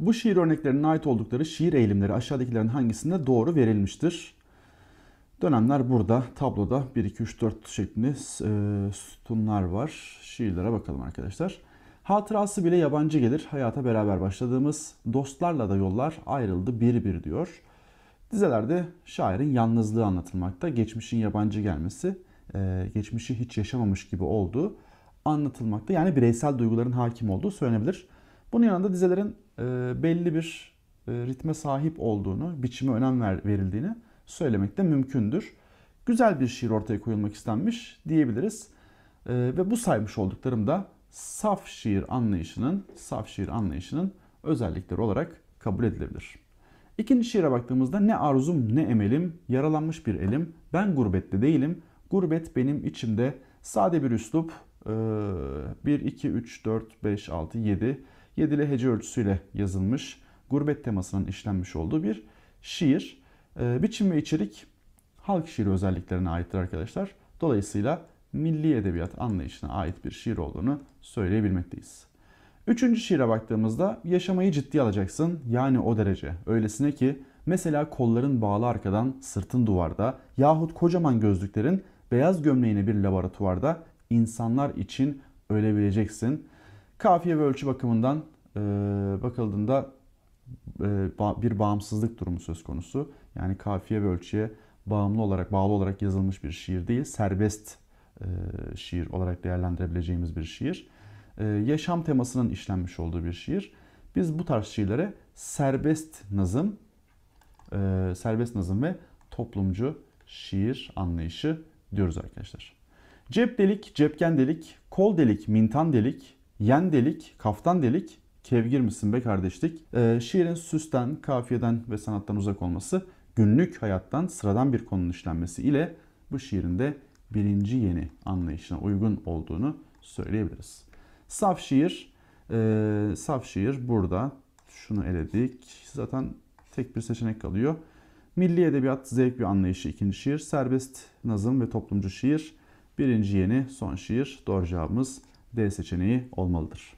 Bu şiir örneklerinin ait oldukları şiir eğilimleri aşağıdakilerin hangisinde doğru verilmiştir? Dönemler burada tabloda 1 2 3 4 şeklinde e, sütunlar var. Şiirlere bakalım arkadaşlar. Hatırası bile yabancı gelir. Hayata beraber başladığımız dostlarla da yollar ayrıldı bir bir diyor. Dizelerde şairin yalnızlığı anlatılmakta. Geçmişin yabancı gelmesi, e, geçmişi hiç yaşamamış gibi olduğu anlatılmakta. Yani bireysel duyguların hakim olduğu söylenebilir. Bunun yanında dizelerin e, belli bir e, ritme sahip olduğunu, biçime önem verildiğini söylemek de mümkündür. Güzel bir şiir ortaya koyulmak istenmiş diyebiliriz. E, ve bu saymış olduklarım da saf şiir anlayışının, saf şiir anlayışının özellikleri olarak kabul edilebilir. İkinci şiire baktığımızda ne arzum ne emelim, yaralanmış bir elim, ben gurbette değilim, gurbet benim içimde, sade bir üslup, 1, 2, 3, 4, 5, 6, 7 yedili hece ölçüsüyle yazılmış, gurbet temasının işlenmiş olduğu bir şiir. E, biçim ve içerik halk şiiri özelliklerine aittir arkadaşlar. Dolayısıyla milli edebiyat anlayışına ait bir şiir olduğunu söyleyebilmekteyiz. Üçüncü şiire baktığımızda yaşamayı ciddi alacaksın yani o derece. Öylesine ki mesela kolların bağlı arkadan sırtın duvarda yahut kocaman gözlüklerin beyaz gömleğine bir laboratuvarda insanlar için ölebileceksin. Kafiye ve ölçü bakımından e, bakıldığında e, bir bağımsızlık durumu söz konusu. Yani kafiye ve ölçüye bağımlı olarak, bağlı olarak yazılmış bir şiir değil, serbest e, şiir olarak değerlendirebileceğimiz bir şiir. E, yaşam temasının işlenmiş olduğu bir şiir. Biz bu tarz şiirlere serbest nazım, e, serbest nazım ve toplumcu şiir anlayışı diyoruz arkadaşlar. Cep delik, cepken delik, kol delik, mintan delik, Yen delik, kaftan delik, kevgir misin be kardeşlik? E, şiirin süsten, kafiyeden ve sanattan uzak olması günlük hayattan sıradan bir konunun işlenmesi ile bu şiirin de birinci yeni anlayışına uygun olduğunu söyleyebiliriz. Saf şiir, e, saf şiir burada şunu eledik. Zaten tek bir seçenek kalıyor. Milli edebiyat zevk bir anlayışı ikinci şiir, serbest nazım ve toplumcu şiir birinci yeni son şiir. Doğru cevabımız D seçeneği olmalıdır.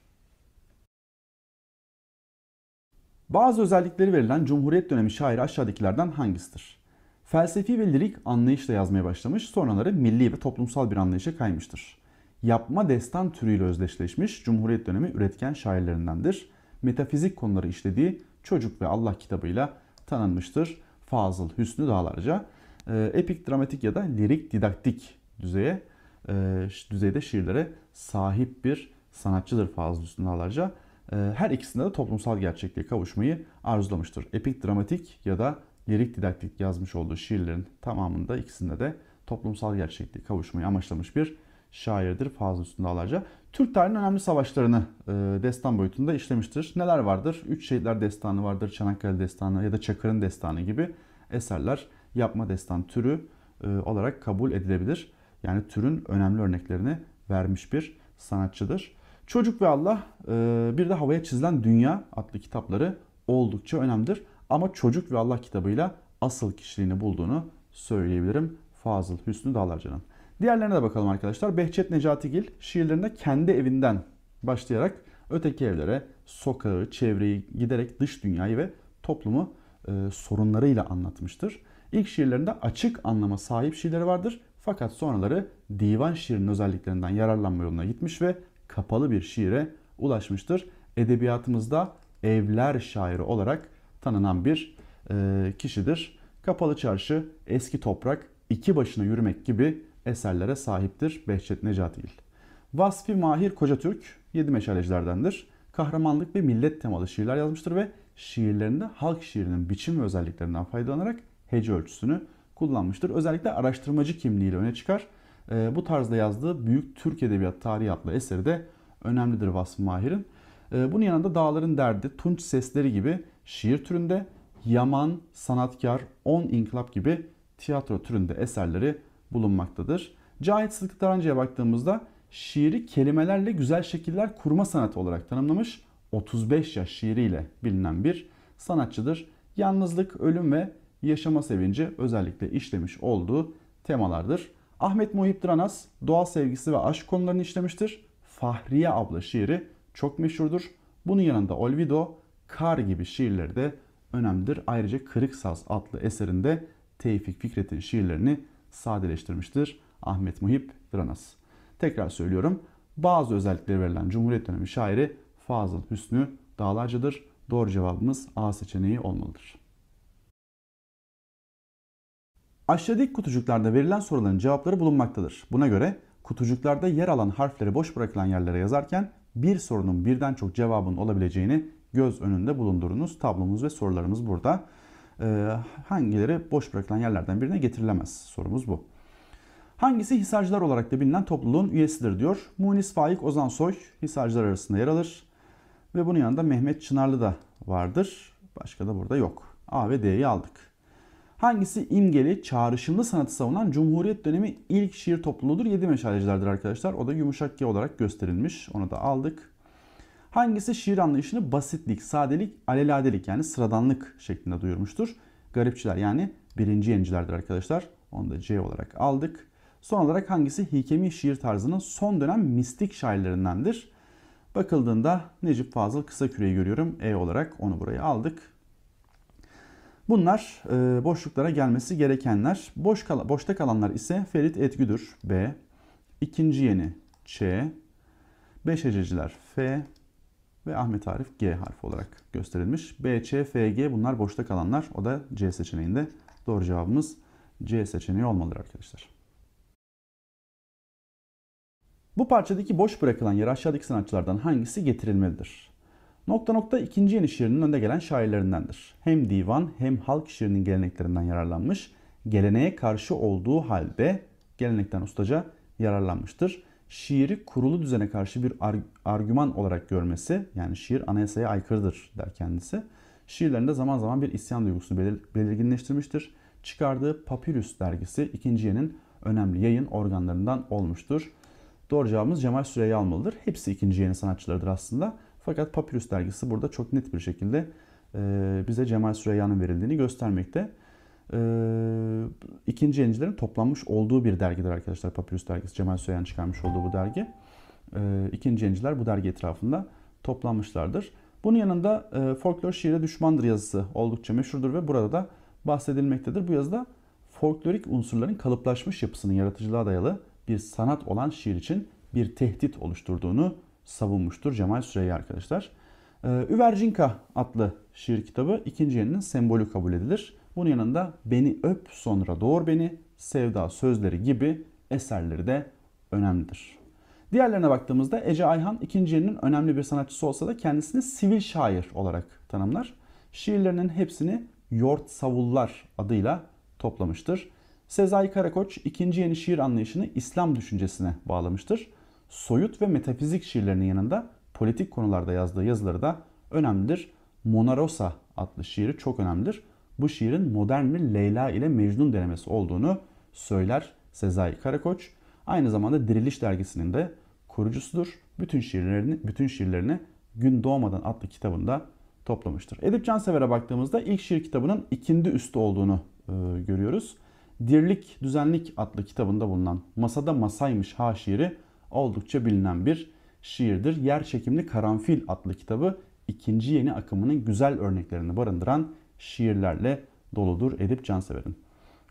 Bazı özellikleri verilen Cumhuriyet dönemi şairi aşağıdakilerden hangisidir? Felsefi ve lirik anlayışla yazmaya başlamış, sonraları milli ve toplumsal bir anlayışa kaymıştır. Yapma destan türüyle özdeşleşmiş Cumhuriyet dönemi üretken şairlerindendir. Metafizik konuları işlediği Çocuk ve Allah kitabıyla tanınmıştır. Fazıl Hüsnü Dağlarca. Ee, epik, dramatik ya da lirik, didaktik düzeye e, düzeyde şiirlere sahip bir sanatçıdır Fazıl Hüsnü Alarca. E, ee, her ikisinde de toplumsal gerçekliğe kavuşmayı arzulamıştır. Epik, dramatik ya da lirik didaktik yazmış olduğu şiirlerin tamamında ikisinde de toplumsal gerçekliğe kavuşmayı amaçlamış bir şairdir Fazıl Hüsnü Alarca. Türk tarihinin önemli savaşlarını e, destan boyutunda işlemiştir. Neler vardır? Üç Şehitler Destanı vardır, Çanakkale Destanı ya da Çakır'ın Destanı gibi eserler yapma destan türü e, olarak kabul edilebilir yani türün önemli örneklerini vermiş bir sanatçıdır. Çocuk ve Allah e, bir de Havaya Çizilen Dünya adlı kitapları oldukça önemlidir. Ama Çocuk ve Allah kitabıyla asıl kişiliğini bulduğunu söyleyebilirim Fazıl Hüsnü Dağlarcanın. Diğerlerine de bakalım arkadaşlar. Behçet Necatigil şiirlerinde kendi evinden başlayarak öteki evlere, sokağı, çevreyi giderek dış dünyayı ve toplumu e, sorunlarıyla anlatmıştır. İlk şiirlerinde açık anlama sahip şiirleri vardır fakat sonraları divan şiirinin özelliklerinden yararlanma yoluna gitmiş ve kapalı bir şiire ulaşmıştır. Edebiyatımızda evler şairi olarak tanınan bir e, kişidir. Kapalı Çarşı, Eski Toprak, iki Başına Yürümek gibi eserlere sahiptir Behçet Necatil. İl. Vasfi Mahir Türk, Yedi Meşalecilerdendir. Kahramanlık ve millet temalı şiirler yazmıştır ve şiirlerinde halk şiirinin biçim ve özelliklerinden faydalanarak hece ölçüsünü kullanmıştır. Özellikle araştırmacı kimliğiyle öne çıkar. E, bu tarzda yazdığı Büyük Türk Edebiyat Tarihi adlı eseri de önemlidir Vasfı Mahir'in. E, bunun yanında Dağların Derdi, Tunç Sesleri gibi şiir türünde Yaman, Sanatkar, On İnkılap gibi tiyatro türünde eserleri bulunmaktadır. Cahit Sıtkı Tarancı'ya baktığımızda şiiri kelimelerle güzel şekiller kurma sanatı olarak tanımlamış 35 yaş şiiriyle bilinen bir sanatçıdır. Yalnızlık, ölüm ve yaşama sevinci özellikle işlemiş olduğu temalardır. Ahmet Muhip Dranas doğal sevgisi ve aşk konularını işlemiştir. Fahriye abla şiiri çok meşhurdur. Bunun yanında Olvido, Kar gibi şiirleri de önemlidir. Ayrıca Kırık Saz adlı eserinde Tevfik Fikret'in şiirlerini sadeleştirmiştir Ahmet Muhip Dranas. Tekrar söylüyorum bazı özellikleri verilen Cumhuriyet dönemi şairi Fazıl Hüsnü Dağlarcı'dır. Doğru cevabımız A seçeneği olmalıdır. Aşağıdaki kutucuklarda verilen soruların cevapları bulunmaktadır. Buna göre kutucuklarda yer alan harfleri boş bırakılan yerlere yazarken bir sorunun birden çok cevabının olabileceğini göz önünde bulundurunuz. Tablomuz ve sorularımız burada. Ee, hangileri boş bırakılan yerlerden birine getirilemez sorumuz bu. Hangisi Hisarcılar olarak da bilinen topluluğun üyesidir diyor. Munis Faik Ozan Soy Hisarcılar arasında yer alır. Ve bunun yanında Mehmet Çınarlı da vardır. Başka da burada yok. A ve D'yi aldık. Hangisi imgeli, çağrışımlı sanatı savunan Cumhuriyet dönemi ilk şiir topluluğudur. Yedi meşalecilerdir arkadaşlar. O da yumuşak G olarak gösterilmiş. Onu da aldık. Hangisi şiir anlayışını basitlik, sadelik, aleladelik yani sıradanlık şeklinde duyurmuştur? Garipçiler yani birinci yenicilerdir arkadaşlar. Onu da C olarak aldık. Son olarak hangisi hikemi şiir tarzının son dönem mistik şairlerindendir? Bakıldığında Necip Fazıl Kısaküre'yi görüyorum. E olarak onu buraya aldık. Bunlar e, boşluklara gelmesi gerekenler. Boş kal boşta kalanlar ise Ferit Etgüdür B. ikinci yeni C, Beş hececiler F ve Ahmet Arif G harfi olarak gösterilmiş. B, C, F, G bunlar boşta kalanlar. O da C seçeneğinde. Doğru cevabımız C seçeneği olmalıdır arkadaşlar. Bu parçadaki boş bırakılan yer aşağıdaki sanatçılardan hangisi getirilmelidir? Nokta nokta ikinci yeni şiirinin önde gelen şairlerindendir. Hem divan hem halk şiirinin geleneklerinden yararlanmış, geleneğe karşı olduğu halde gelenekten ustaca yararlanmıştır. Şiiri kurulu düzene karşı bir arg argüman olarak görmesi, yani şiir anayasaya aykırıdır der kendisi. Şiirlerinde zaman zaman bir isyan duygusunu belir belirginleştirmiştir. Çıkardığı Papyrus dergisi ikinci yenin önemli yayın organlarından olmuştur. Doğru cevabımız Cemal Süreyya almalıdır. Hepsi ikinci yeni sanatçılardır aslında. Fakat Papyrus dergisi burada çok net bir şekilde e, bize Cemal Süreyya'nın verildiğini göstermekte. E, ikinci yayıncıların toplanmış olduğu bir dergidir arkadaşlar. Papyrus dergisi Cemal Süreyya'nın çıkarmış olduğu bu dergi. E, ikinci yayıncılar bu dergi etrafında toplanmışlardır. Bunun yanında folklor şiire düşmandır yazısı oldukça meşhurdur ve burada da bahsedilmektedir. Bu yazıda folklorik unsurların kalıplaşmış yapısının yaratıcılığa dayalı bir sanat olan şiir için bir tehdit oluşturduğunu savunmuştur Cemal Süreyya arkadaşlar. Ee, Üvercinka adlı şiir kitabı ikinci yeninin sembolü kabul edilir. Bunun yanında Beni Öp Sonra Doğur Beni, Sevda Sözleri gibi eserleri de önemlidir. Diğerlerine baktığımızda Ece Ayhan ikinci yeninin önemli bir sanatçısı olsa da kendisini sivil şair olarak tanımlar. Şiirlerinin hepsini Yort Savullar adıyla toplamıştır. Sezai Karakoç ikinci yeni şiir anlayışını İslam düşüncesine bağlamıştır soyut ve metafizik şiirlerinin yanında politik konularda yazdığı yazıları da önemlidir. Monarosa adlı şiiri çok önemlidir. Bu şiirin modern bir Leyla ile Mecnun denemesi olduğunu söyler Sezai Karakoç. Aynı zamanda Diriliş dergisinin de kurucusudur. Bütün şiirlerini, bütün şiirlerini Gün Doğmadan adlı kitabında toplamıştır. Edip Cansever'e baktığımızda ilk şiir kitabının ikindi üstü olduğunu e, görüyoruz. Dirlik, Düzenlik adlı kitabında bulunan Masada Masaymış Ha şiiri oldukça bilinen bir şiirdir. Yer çekimli Karanfil adlı kitabı ikinci yeni akımının güzel örneklerini barındıran şiirlerle doludur Edip Cansever'in.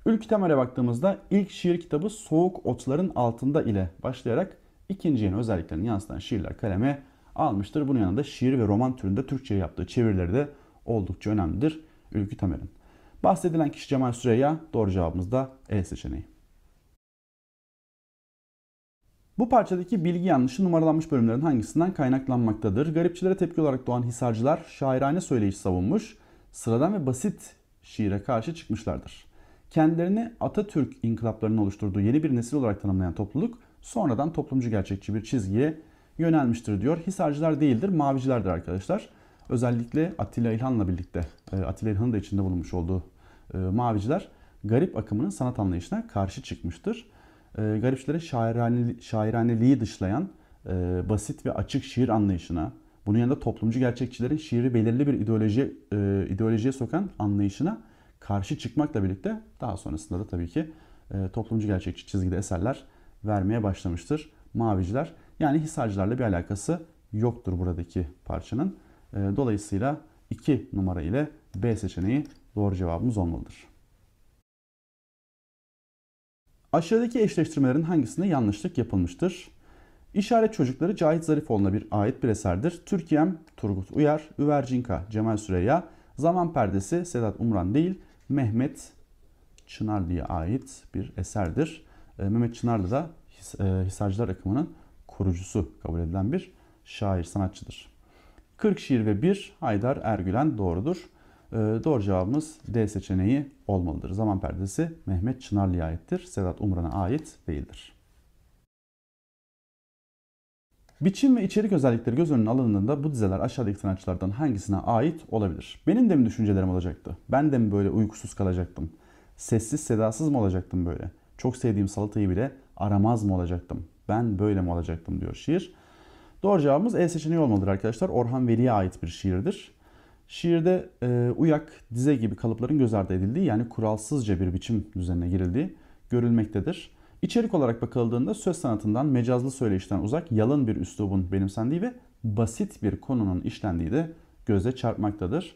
Ülkü Temel'e baktığımızda ilk şiir kitabı Soğuk Otların Altında ile başlayarak ikinci yeni özelliklerini yansıtan şiirler kaleme almıştır. Bunun yanında şiir ve roman türünde Türkçe'ye yaptığı çevirileri de oldukça önemlidir Ülkü Temel'in. Bahsedilen kişi Cemal Süreya. doğru cevabımız da E seçeneği. Bu parçadaki bilgi yanlışı numaralanmış bölümlerin hangisinden kaynaklanmaktadır? Garipçilere tepki olarak doğan hisarcılar şairane söyleyiş savunmuş, sıradan ve basit şiire karşı çıkmışlardır. Kendilerini Atatürk inkılaplarının oluşturduğu yeni bir nesil olarak tanımlayan topluluk sonradan toplumcu gerçekçi bir çizgiye yönelmiştir diyor. Hisarcılar değildir, mavicilerdir arkadaşlar. Özellikle Atilla İlhan'la birlikte, e, Atilla İlhan'ın da içinde bulunmuş olduğu e, maviciler garip akımının sanat anlayışına karşı çıkmıştır e, ee, Garipçilere şairane, şairaneliği dışlayan e, basit ve açık şiir anlayışına, bunun yanında toplumcu gerçekçilerin şiiri belirli bir ideolojiye, e, ideolojiye sokan anlayışına karşı çıkmakla birlikte daha sonrasında da tabii ki e, toplumcu gerçekçi çizgide eserler vermeye başlamıştır maviciler. Yani hisarcılarla bir alakası yoktur buradaki parçanın. E, dolayısıyla 2 numara ile B seçeneği doğru cevabımız olmalıdır. Aşağıdaki eşleştirmelerin hangisinde yanlışlık yapılmıştır? İşaret Çocukları Cahit Zarifoğlu'na bir ait bir eserdir. Türkiye'm Turgut Uyar, Üver Cemal Süreya, Zaman Perdesi Sedat Umran değil, Mehmet Çınarlı'ya ait bir eserdir. Ee, Mehmet Çınarlı da e, Hisarcılar akımının kurucusu kabul edilen bir şair sanatçıdır. 40 şiir ve 1 Haydar Ergülen doğrudur. Ee, doğru cevabımız D seçeneği olmalıdır. Zaman perdesi Mehmet Çınarlı'ya aittir. Sedat Umran'a ait değildir. Biçim ve içerik özellikleri göz önüne alındığında bu dizeler aşağıdaki sanatçılardan hangisine ait olabilir? Benim de mi düşüncelerim olacaktı? Ben de mi böyle uykusuz kalacaktım? Sessiz sedasız mı olacaktım böyle? Çok sevdiğim salatayı bile aramaz mı olacaktım? Ben böyle mi olacaktım diyor şiir. Doğru cevabımız E seçeneği olmalıdır arkadaşlar. Orhan Veli'ye ait bir şiirdir. Şiirde e, uyak, dize gibi kalıpların göz ardı edildiği yani kuralsızca bir biçim düzenine girildiği görülmektedir. İçerik olarak bakıldığında söz sanatından, mecazlı söyleyişten uzak, yalın bir üslubun benimsendiği ve basit bir konunun işlendiği de göze çarpmaktadır.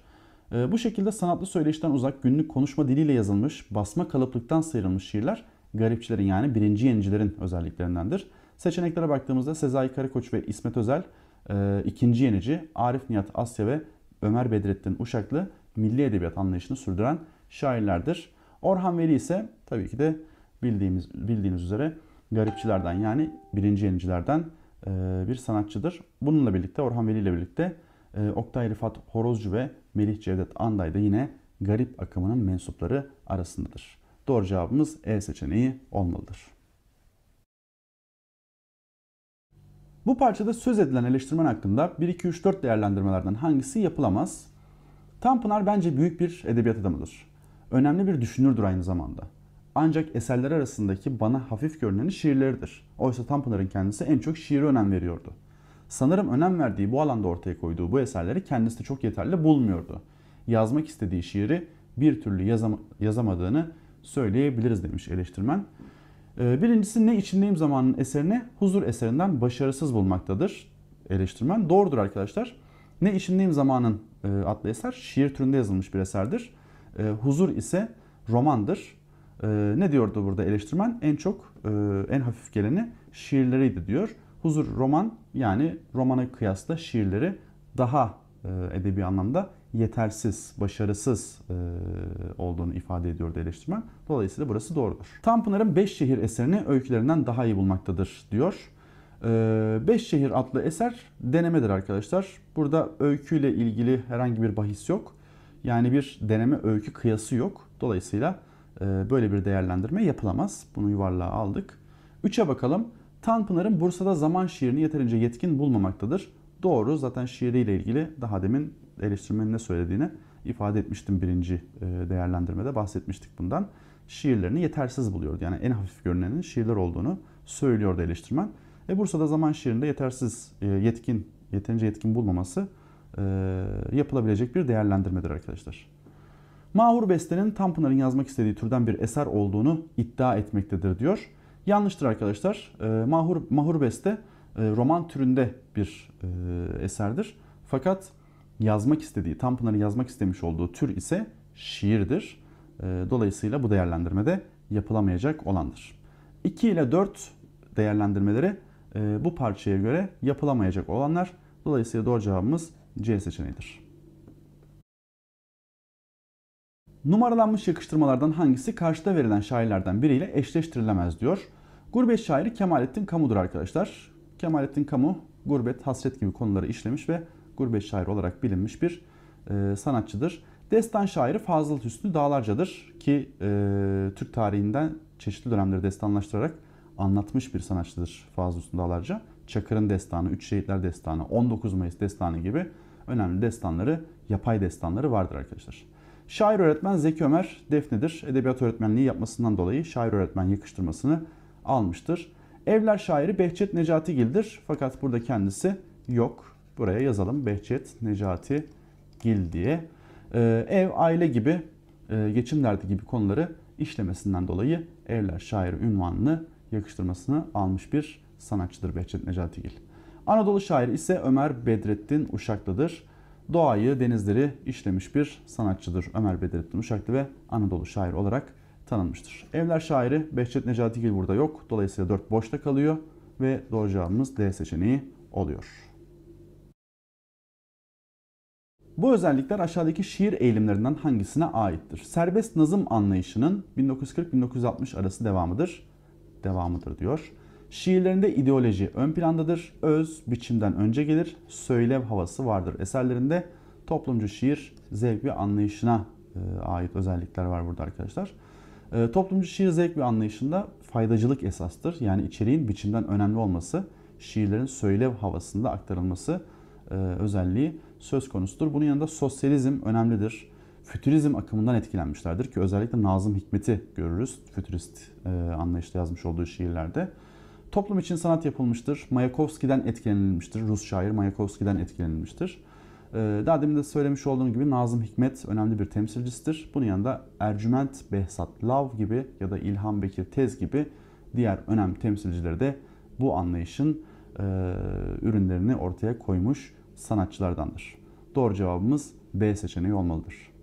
E, bu şekilde sanatlı söyleyişten uzak, günlük konuşma diliyle yazılmış, basma kalıplıktan sıyrılmış şiirler garipçilerin yani birinci yenicilerin özelliklerindendir. Seçeneklere baktığımızda Sezai Karakoç ve İsmet Özel e, ikinci yenici, Arif Nihat Asya ve Ömer Bedrettin Uşaklı milli edebiyat anlayışını sürdüren şairlerdir. Orhan Veli ise tabii ki de bildiğimiz bildiğiniz üzere garipçilerden yani birinci yenicilerden e, bir sanatçıdır. Bununla birlikte Orhan Veli ile birlikte e, Oktay Rifat Horozcu ve Melih Cevdet Anday da yine garip akımının mensupları arasındadır. Doğru cevabımız E seçeneği olmalıdır. Bu parçada söz edilen eleştirmen hakkında 1, 2, 3, 4 değerlendirmelerden hangisi yapılamaz? Tanpınar bence büyük bir edebiyat adamıdır. Önemli bir düşünürdür aynı zamanda. Ancak eserler arasındaki bana hafif görüneni şiirleridir. Oysa Tanpınar'ın kendisi en çok şiire önem veriyordu. Sanırım önem verdiği bu alanda ortaya koyduğu bu eserleri kendisi de çok yeterli bulmuyordu. Yazmak istediği şiiri bir türlü yazam yazamadığını söyleyebiliriz demiş eleştirmen. Ee, birincisi ne içindeyim zamanın eserini huzur eserinden başarısız bulmaktadır eleştirmen. Doğrudur arkadaşlar. Ne içindeyim zamanın e, adlı eser şiir türünde yazılmış bir eserdir. Ee, huzur ise romandır. Ee, ne diyordu burada eleştirmen? En çok, e, en hafif geleni şiirleriydi diyor. Huzur roman yani romana kıyasla şiirleri daha e, edebi anlamda yetersiz, başarısız e, olduğunu ifade ediyordu eleştirmen. Dolayısıyla burası doğrudur. Tanpınar'ın Beş Şehir eserini öykülerinden daha iyi bulmaktadır diyor. E, Beş Şehir adlı eser denemedir arkadaşlar. Burada öyküyle ilgili herhangi bir bahis yok. Yani bir deneme öykü kıyası yok. Dolayısıyla böyle bir değerlendirme yapılamaz. Bunu yuvarlığa aldık. Üçe bakalım. Tanpınar'ın Bursa'da zaman şiirini yeterince yetkin bulmamaktadır doğru. Zaten şiiriyle ilgili daha demin eleştirmenin ne söylediğini ifade etmiştim birinci e, değerlendirmede bahsetmiştik bundan. Şiirlerini yetersiz buluyordu. Yani en hafif görünenin şiirler olduğunu söylüyordu eleştirmen. E Bursa'da zaman şiirinde yetersiz, e, yetkin, yeterince yetkin bulmaması e, yapılabilecek bir değerlendirmedir arkadaşlar. Mahur Beste'nin Tanpınar'ın yazmak istediği türden bir eser olduğunu iddia etmektedir diyor. Yanlıştır arkadaşlar. Mahur, Mahur Beste e, roman türünde bir e, eserdir. Fakat yazmak istediği, Tanpınar'ın yazmak istemiş olduğu tür ise şiirdir. E, dolayısıyla bu değerlendirmede yapılamayacak olandır. 2 ile 4 değerlendirmeleri bu parçaya göre yapılamayacak olanlar. Dolayısıyla doğru cevabımız C seçeneğidir. Numaralanmış yakıştırmalardan hangisi karşıda verilen şairlerden biriyle eşleştirilemez diyor. Gurbet şairi Kemalettin Kamu'dur arkadaşlar. Kemalettin Kamu gurbet, hasret gibi konuları işlemiş ve gurbet şairi olarak bilinmiş bir e, sanatçıdır. Destan şairi Fazıl Hüsnü Dağlarca'dır ki e, Türk tarihinden çeşitli dönemleri destanlaştırarak anlatmış bir sanatçıdır Fazıl Hüsnü Dağlarca. Çakır'ın destanı, Üç Şehitler destanı, 19 Mayıs destanı gibi önemli destanları, yapay destanları vardır arkadaşlar. Şair öğretmen Zeki Ömer Defne'dir. Edebiyat öğretmenliği yapmasından dolayı şair öğretmen yakıştırmasını almıştır. Evler şairi Behçet Necati Gildir Fakat burada kendisi yok. Buraya yazalım Behçet Necatigil diye. Ee, ev, aile gibi, e, geçim derdi gibi konuları işlemesinden dolayı Evler şairi ünvanını yakıştırmasını almış bir sanatçıdır Behçet Necati Necatigil. Anadolu şairi ise Ömer Bedrettin Uşaklı'dır. Doğayı, denizleri işlemiş bir sanatçıdır Ömer Bedrettin Uşaklı ve Anadolu şairi olarak tanınmıştır. Evler şairi Behçet Necatigil burada yok. Dolayısıyla 4 boşta kalıyor ve doğru cevabımız D seçeneği oluyor. Bu özellikler aşağıdaki şiir eğilimlerinden hangisine aittir? Serbest nazım anlayışının 1940-1960 arası devamıdır. Devamıdır diyor. Şiirlerinde ideoloji ön plandadır. Öz biçimden önce gelir. Söylev havası vardır. Eserlerinde toplumcu şiir zevk ve anlayışına e, ait özellikler var burada arkadaşlar. E, toplumcu şiir zevk ve anlayışında faydacılık esastır. Yani içeriğin biçimden önemli olması, şiirlerin söylev havasında aktarılması e, özelliği söz konusudur. Bunun yanında sosyalizm önemlidir. Fütürizm akımından etkilenmişlerdir ki özellikle Nazım Hikmet'i görürüz fütürist e, anlayışta yazmış olduğu şiirlerde. Toplum için sanat yapılmıştır. Mayakovski'den etkilenilmiştir. Rus şair Mayakovski'den etkilenilmiştir. Ee, daha demin de söylemiş olduğum gibi Nazım Hikmet önemli bir temsilcisidir. Bunun yanında Ercüment Behzat Lav gibi ya da İlhan Bekir Tez gibi diğer önemli temsilcileri de bu anlayışın e, ürünlerini ortaya koymuş sanatçılardandır. Doğru cevabımız B seçeneği olmalıdır.